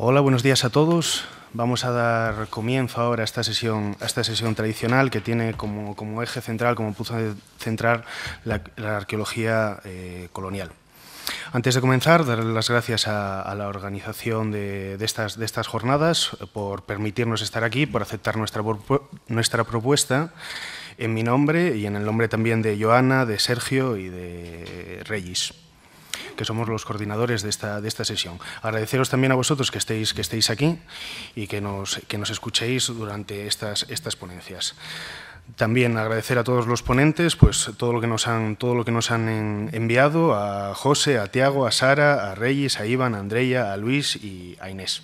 Hola, buenos días a todos. Vamos a dar comienzo ahora a esta sesión, a esta sesión tradicional que tiene como, eje central, como punto central, la, arqueología eh, colonial. Antes de comenzar, dar las gracias a, la organización de, estas, jornadas eh, por permitirnos estar aquí, por aceptar nuestra, nuestra propuesta en mi nombre y en el nombre también de Joana, de Sergio y de Reyes que somos los coordinadores de esta, de esta sesión. Agradeceros también a vosotros que estéis, que estéis aquí y que nos, que escuchéis durante estas, estas ponencias. También agradecer a todos los ponentes pues, todo lo que nos han, todo lo que nos han enviado, a José, a Tiago, a Sara, a Reyes, a Iván, a Andrea, a Luis y a Inés.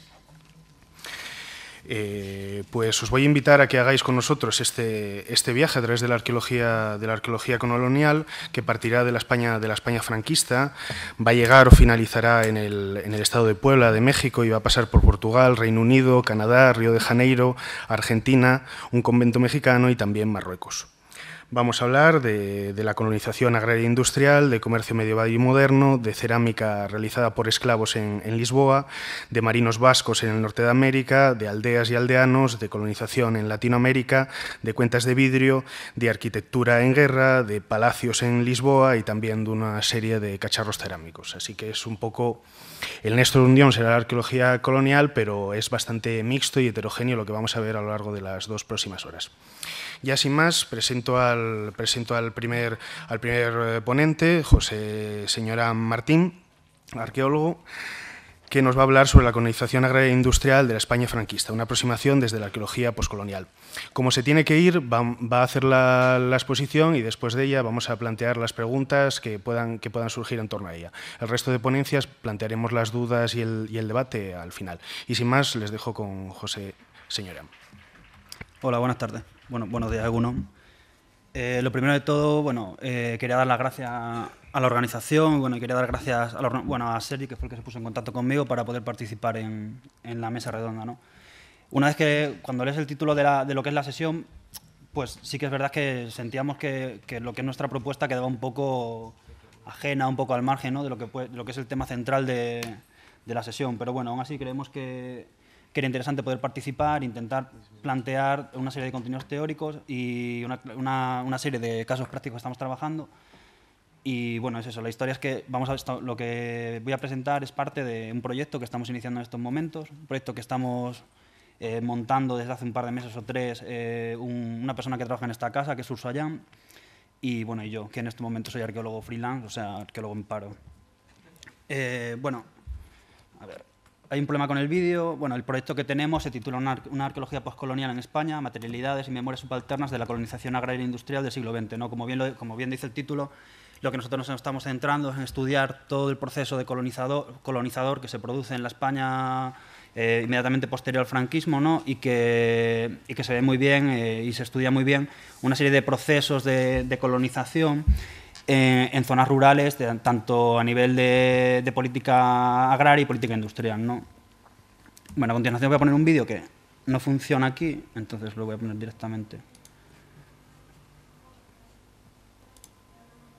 Eh, pues os voy a invitar a que hagáis con nosotros este, este, viaje a través de la arqueología de la arqueología colonial que partirá de la España de la España franquista, va a llegar o finalizará en el, en el estado de Puebla de México y va a pasar por Portugal, Reino Unido, Canadá, Río de Janeiro, Argentina, un convento mexicano y también Marruecos. Vamos a hablar de, la colonización agraria industrial, de comercio medieval y moderno, de cerámica realizada por esclavos en, en, Lisboa, de marinos vascos en el norte de América, de aldeas y aldeanos, de colonización en Latinoamérica, de cuentas de vidrio, de arquitectura en guerra, de palacios en Lisboa y también de una serie de cacharros cerámicos. Así que es un poco... El Néstor Undión será la arqueología colonial, pero es bastante mixto y heterogéneo lo que vamos a ver a lo largo de las dos próximas horas. Ya sin más, presento a presento al primer, al primer eh, ponente, José Señora Martín, arqueólogo que nos va a hablar sobre la colonización agroindustrial e de la España franquista, una aproximación desde la arqueología poscolonial. Como se tiene que ir, va, a hacer la, exposición y después de ella vamos a plantear las preguntas que puedan, que puedan surgir en torno a ella. El resto de ponencias plantearemos las dudas y el, y el debate al final. Y sin más, les dejo con José Señora. Hola, buenas tardes. Bueno, buenos días algunos. Eh, lo primero de todo, bueno, eh, quería dar las gracias a la organización, bueno, quería dar gracias a, bueno, a Sergi, que fue el que se puso en contacto conmigo para poder participar en, en la mesa redonda, ¿no? Una vez que, cuando lees el título de, la, de, lo que es la sesión, pues sí que es verdad que sentíamos que, lo que es nuestra propuesta quedaba un poco ajena, un poco al margen, ¿no? De lo que, lo que es el tema central de la sesión. Pero bueno, aún así creemos que que era interesante poder participar, intentar plantear una serie de contenidos teóricos y una, una, serie de casos prácticos que estamos trabajando. Y bueno, es eso, la historia es que vamos a lo que voy a presentar es parte de un proyecto que estamos iniciando en estos momentos, un proyecto que estamos eh, montando desde hace un par de meses o tres eh, una persona que trabaja en esta casa, que es Urso y bueno, y yo, que en este momento soy arqueólogo freelance, o sea, arqueólogo en paro. Eh, bueno, a ver hay un problema con el vídeo. Bueno, el proyecto que tenemos se titula Una, arqueología poscolonial en España, materialidades y memorias subalternas de la colonización agraria e industrial del siglo XX. ¿no? Como, bien como bien dice el título, lo que nosotros nos estamos centrando es en estudiar todo el proceso de colonizador, colonizador que se produce en la España eh, inmediatamente posterior al franquismo ¿no? y, que, que se ve muy bien eh, y se estudia muy bien una serie de procesos de, de colonización eh, en zonas rurales, tanto a nivel de, política agraria y política industrial. ¿no? Bueno, a continuación voy a poner un vídeo que no funciona aquí, entonces lo voy a poner directamente.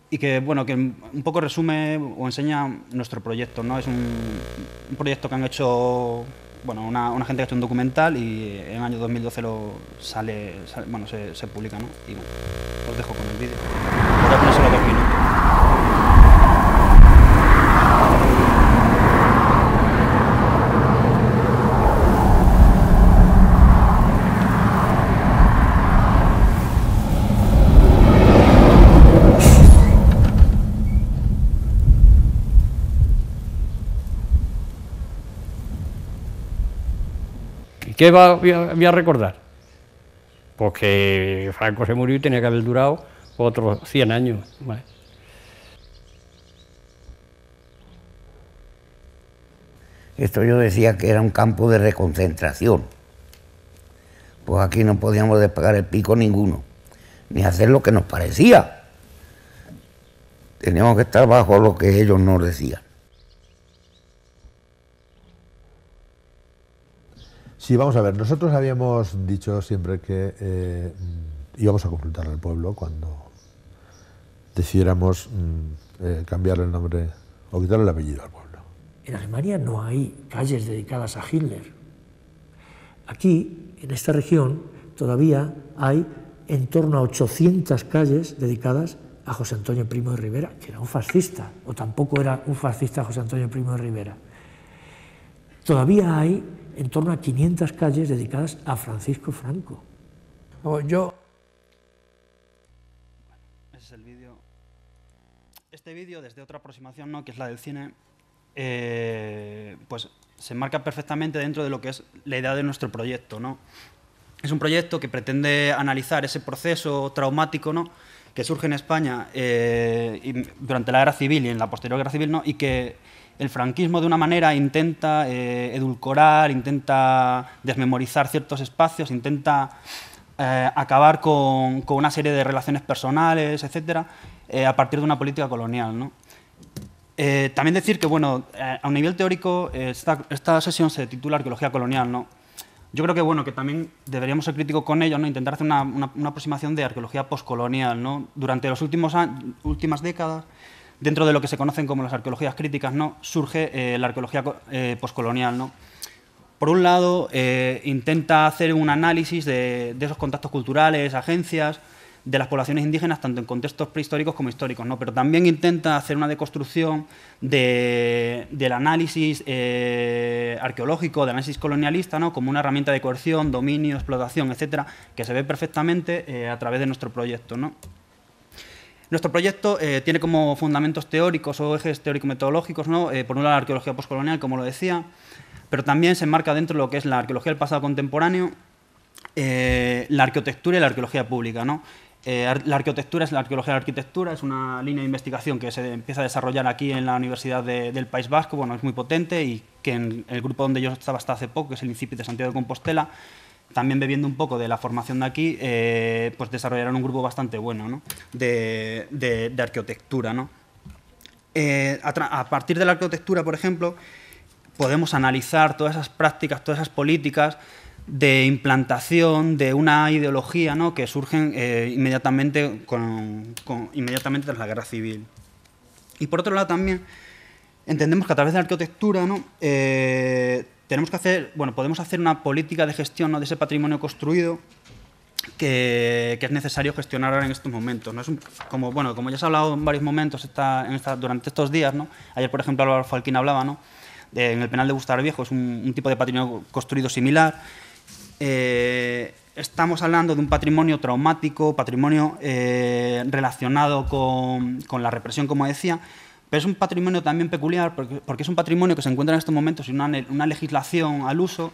y que bueno que un poco resume o enseña nuestro proyecto no es un, proyecto que han hecho bueno una, gente que ha hecho un documental y en el año 2012 lo sale, bueno se, se publica no y bueno os dejo con el vídeo ¿Qué voy, a, recordar? porque que Franco se murió y tenía que haber durado otros 100 años. Esto yo decía que era un campo de reconcentración. Pues aquí no podíamos despegar el pico ninguno, ni hacer lo que nos parecía. Teníamos que estar bajo lo que ellos nos decían. Sí, vamos a ver, nosotros habíamos dicho siempre que eh, íbamos a consultar al pueblo cuando decidiéramos mm, eh, cambiar el nombre o quitarle el apellido al pueblo. En Alemania no hay calles dedicadas a Hitler. Aquí, en esta región, todavía hay en torno a 800 calles dedicadas a José Antonio Primo de Rivera, que era un fascista, o tampoco era un fascista José Antonio Primo de Rivera. Todavía hay en torno a 500 calles dedicadas a Francisco Franco. Yo... Este vídeo, desde otra aproximación, ¿no? que es la del cine, eh, pues se marca perfectamente dentro de lo que es la idea de nuestro proyecto. ¿no? Es un proyecto que pretende analizar ese proceso traumático ¿no? que surge en España eh, durante la guerra civil y en la posterior guerra civil, ¿no? y que el franquismo de una manera intenta eh, edulcorar, intenta desmemorizar ciertos espacios, intenta eh, acabar con, con, una serie de relaciones personales, etc., a partir de una política colonial. ¿no? también decir que, bueno, a un nivel teórico, esta, esta, sesión se titula Arqueología Colonial, ¿no? Yo creo que bueno, que también deberíamos ser críticos con ellos, ¿no? intentar hacer una, aproximación de arqueología postcolonial. ¿no? Durante las últimas décadas, dentro de lo que se conocen como las arqueologías críticas, ¿no? surge eh, la arqueología eh, poscolonial. ¿no? Por un lado, eh, intenta hacer un análisis de, de esos contactos culturales, agencias, de las poblaciones indígenas, tanto en contextos prehistóricos como históricos, ¿no? pero también intenta hacer una deconstrucción del análisis eh, arqueológico, del análisis colonialista, ¿no? como una herramienta de coerción, dominio, explotación, etcétera, que se ve perfectamente eh, a través de nuestro proyecto. ¿no? Nuestro proyecto eh, tiene como fundamentos teóricos o ejes teórico-metodológicos, ¿no? por un lado la arqueología postcolonial, como lo decía, pero también se enmarca dentro de lo que es la arqueología del pasado contemporáneo, la arquitectura y la arqueología pública. ¿no? Eh, la arquitectura es la arqueología de la arquitectura, es una línea de investigación que se empieza a desarrollar aquí en la Universidad del País Vasco, bueno, es muy potente y que en el grupo donde yo estaba hasta hace poco, que es el INCIPIT de Santiago de Compostela, también bebiendo un poco de la formación de aquí, eh, pues desarrollaron un grupo bastante bueno de, Arquitectura. Eh, a, partir de la Arquitectura, por ejemplo, podemos analizar todas esas prácticas, todas esas políticas de implantación de una ideología ¿no? que surgen eh, inmediatamente, inmediatamente tras la guerra civil. Y por otro lado también entendemos que a través de la arquitectura ¿no? Eh, tenemos que hacer, bueno, podemos hacer una política de gestión ¿no? de ese patrimonio construido que, es necesario gestionar ahora en estos momentos. ¿no? Es como, bueno, como ya se ha hablado en varios momentos durante estos días, ¿no? ayer por ejemplo Álvaro Falquín hablaba, en el penal de gustavo Viejo es un tipo de patrimonio construido similar, eh, estamos hablando de un patrimonio traumático, patrimonio eh, relacionado con, la represión, como decía, pero es un patrimonio también peculiar porque, es un patrimonio que se encuentra en estos momentos en una, legislación al uso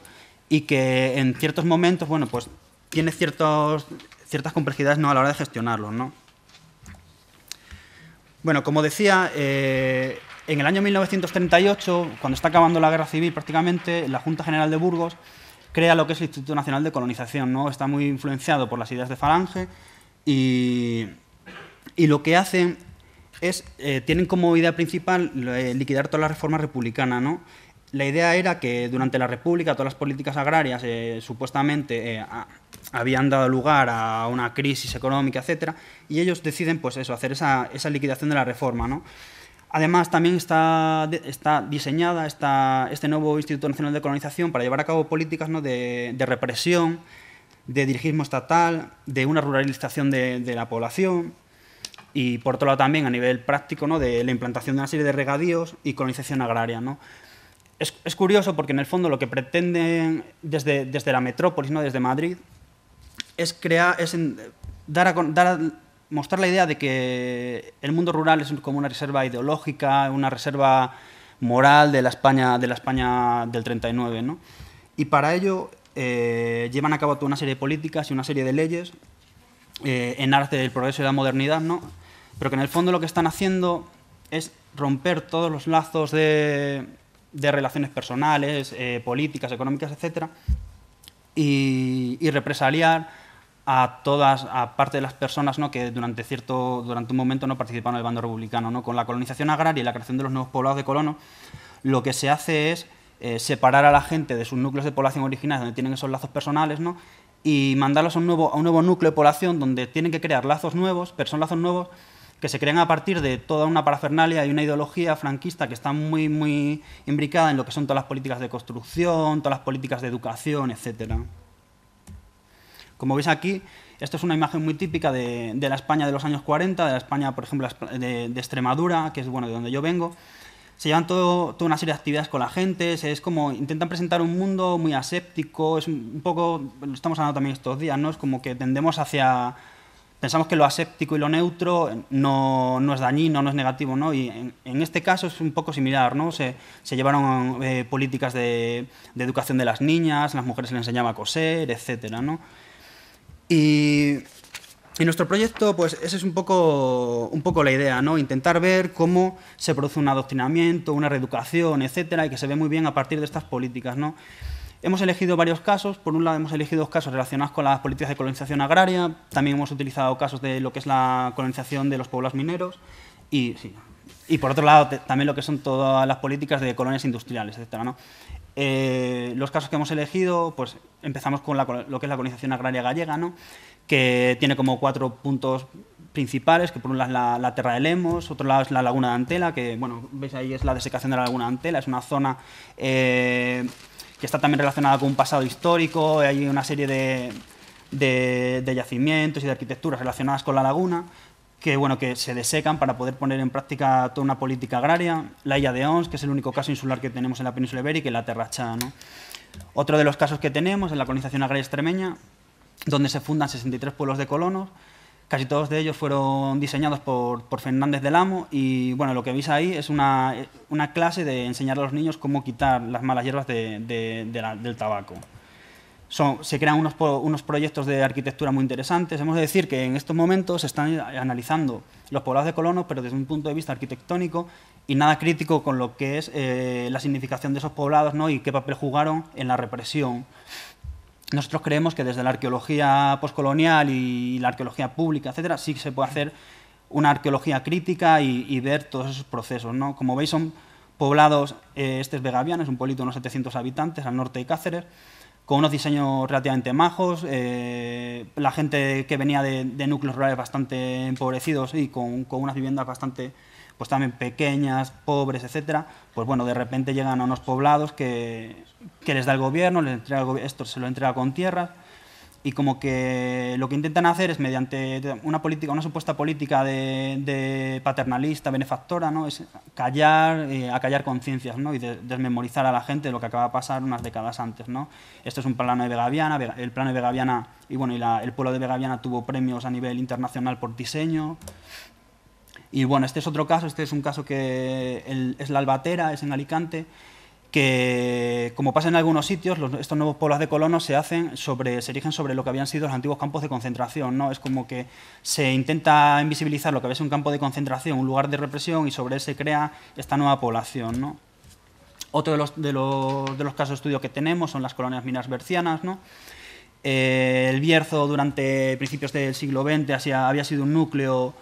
y que en ciertos momentos, bueno, pues tiene ciertos, ciertas complejidades ¿no? a la hora de gestionarlo. Bueno, como decía, eh, en el año 1938, cuando está acabando la Guerra Civil prácticamente, la Junta General de Burgos crea lo que es el Instituto Nacional de Colonización, ¿no? Está muy influenciado por las ideas de Falange y, lo que hacen es, eh, tienen como idea principal eh, liquidar toda la reforma republicana, ¿no? La idea era que durante la República todas las políticas agrarias eh, supuestamente habían dado lugar a una crisis económica, etcétera, y ellos deciden, pues eso, hacer esa, esa liquidación de la reforma, ¿no? Además, también está, está diseñada este nuevo Instituto Nacional de Colonización para llevar a cabo políticas de, represión, de dirigismo estatal, de una ruralización de, la población y, por otro lado, también a nivel práctico, ¿no? de la implantación de una serie de regadíos y colonización agraria. ¿no? Es, curioso porque, en el fondo, lo que pretenden desde, desde la metrópolis, ¿no? desde Madrid, es, crear, es dar a, a mostrar la idea de que el mundo rural es como una reserva ideológica, una reserva moral de la España, de la España del 39. ¿no? Y para ello eh, llevan a cabo toda una serie de políticas y una serie de leyes eh, en arte del progreso y la modernidad, ¿no? pero que en el fondo lo que están haciendo es romper todos los lazos de, relaciones personales, eh, políticas, económicas, etc., y, y represaliar a todas, a parte de las personas ¿no? que durante, durante un momento no participaron en el bando republicano. ¿no? Con la colonización agraria y la creación de los nuevos poblados de colonos, lo que se hace es eh, separar a la gente de sus núcleos de población originales, donde tienen esos lazos personales, ¿no? y mandarlos a un, nuevo, a un nuevo núcleo de población donde tienen que crear lazos nuevos, pero son lazos nuevos que se crean a partir de toda una parafernalia y una ideología franquista que está muy, muy imbricada en lo que son todas las políticas de construcción, todas las políticas de educación, etcétera. Como veis aquí, esto es una imagen muy típica de, la España de los años 40, de la España, por ejemplo, de, Extremadura, que es bueno, de donde yo vengo. Se llevan toda una serie de actividades con la gente, es como intentan presentar un mundo muy aséptico, es un poco, lo estamos hablando también estos días, ¿no? Es como que tendemos hacia, pensamos que lo aséptico y lo neutro eh, no, no es dañino, no es negativo, ¿no? Y en, este caso es un poco similar, ¿no? Se, llevaron eh, políticas de, de, educación de las niñas, las mujeres se les enseñaba a coser, etcétera, ¿no? Y, nuestro proyecto, pues esa es un poco, un poco la idea, ¿no? Intentar ver cómo se produce un adoctrinamiento, una reeducación, etcétera, y que se ve muy bien a partir de estas políticas, ¿no? Hemos elegido varios casos. Por un lado, hemos elegido casos relacionados con las políticas de colonización agraria. También hemos utilizado casos de lo que es la colonización de los pueblos mineros. Y, y por otro lado, también lo que son todas las políticas de colonias industriales, etcétera ¿no? Eh, los casos que hemos elegido, pues empezamos con lo que es la colonización agraria gallega, que tiene como cuatro puntos principales, que por un lado es la, Terra de Lemos, otro lado es la Laguna de Antela, que bueno, veis ahí es la desecación de la Laguna de Antela, es una zona eh, que está también relacionada con un pasado histórico, hay una serie de, yacimientos y de arquitecturas relacionadas con la laguna, que, bueno, que se desecan para poder poner en práctica toda una política agraria, la isla de Ons, que es el único caso insular que tenemos en la península ibérica, y la terracha ¿no? Otro de los casos que tenemos es la colonización agraria extremeña, donde se fundan 63 pueblos de colonos, casi todos de ellos fueron diseñados por, Fernández del Amo y bueno, lo que veis ahí es una, clase de enseñar a los niños cómo quitar las malas hierbas del tabaco se crean unos, proyectos de arquitectura muy interesantes. Hemos de decir que en estos momentos se están analizando los poblados de colonos, pero desde un punto de vista arquitectónico y nada crítico con lo que es eh, la significación de esos poblados ¿no? y qué papel jugaron en la represión. Nosotros creemos que desde la arqueología poscolonial y la arqueología pública, etcétera, sí que se puede hacer una arqueología crítica y, ver todos esos procesos. ¿no? Como veis, son poblados, eh, este es es un pueblito de unos 700 habitantes al norte de Cáceres, con unos diseños relativamente majos, eh, la gente que venía de, núcleos rurales bastante empobrecidos y con, unas viviendas bastante pues también pequeñas, pobres, etcétera, pues bueno, de repente llegan a unos poblados que, les da el gobierno, les entrega esto se lo entrega con tierras, y como que lo que intentan hacer es mediante una política, una supuesta política de, paternalista, benefactora, ¿no? es callar, eh, acallar conciencias ¿no? y desmemorizar a la gente de lo que acaba de pasar unas décadas antes. ¿no? Esto es un plano de Vegaviana, el plano de Vegaviana y bueno, y el pueblo de Vegaviana tuvo premios a nivel internacional por diseño. Y bueno, este es otro caso, este es un caso que es la Albatera, es en Alicante, que, como pasa en algunos sitios, estos nuevos pueblos de colonos se hacen sobre, se erigen sobre lo que habían sido los antiguos campos de concentración, ¿no? Es como que se intenta invisibilizar lo que había sido un campo de concentración, un lugar de represión, y sobre él se crea esta nueva población, Otro de los, casos de estudio que tenemos son las colonias minas bercianas, eh, el Bierzo durante principios del siglo XX había sido un núcleo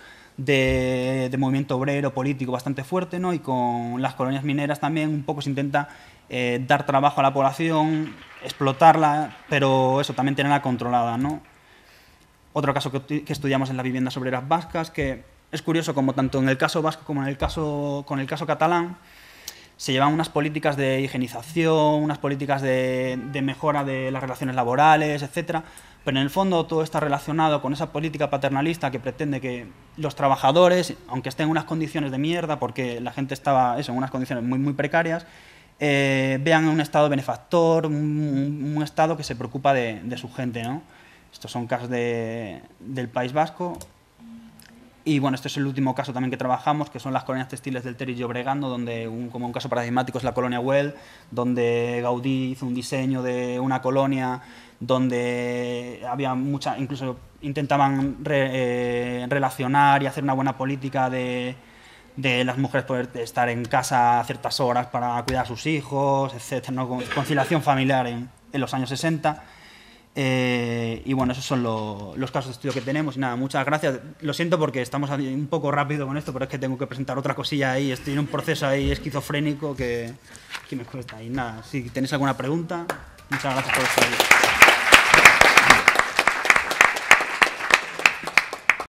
de, movimiento obrero, político bastante fuerte, ¿no? y con las colonias mineras también un poco se intenta eh, dar trabajo a la población, explotarla, pero eso, también tenerla controlada. ¿no? Otro caso que, estudiamos en las viviendas obreras vascas, que es curioso como tanto en el caso vasco como en caso, con el caso catalán, se llevan unas políticas de higienización, unas políticas de, mejora de las relaciones laborales, etcétera, pero en el fondo todo está relacionado con esa política paternalista que pretende que los trabajadores, aunque estén en unas condiciones de mierda, porque la gente estaba en unas condiciones muy, muy precarias, eh, vean un Estado benefactor, un, Estado que se preocupa de, su gente. ¿no? Estos son casos del País Vasco, y bueno, este es el último caso también que trabajamos, que son las colonias textiles del Terry y Obregando, donde un, como un caso paradigmático es la colonia Well, donde Gaudí hizo un diseño de una colonia donde había muchas… incluso intentaban eh, relacionar y hacer una buena política de, las mujeres poder estar en casa a ciertas horas para cuidar a sus hijos, etc. Conciliación familiar en los años 60 eh, y bueno, esos son los casos de estudio que tenemos. Y nada, muchas gracias. Lo siento porque estamos un poco rápido con esto, pero es que tengo que presentar otra cosilla ahí. Estoy en un proceso ahí esquizofrénico que, que me cuesta. Y nada, si tenéis alguna pregunta, muchas gracias por estar aquí.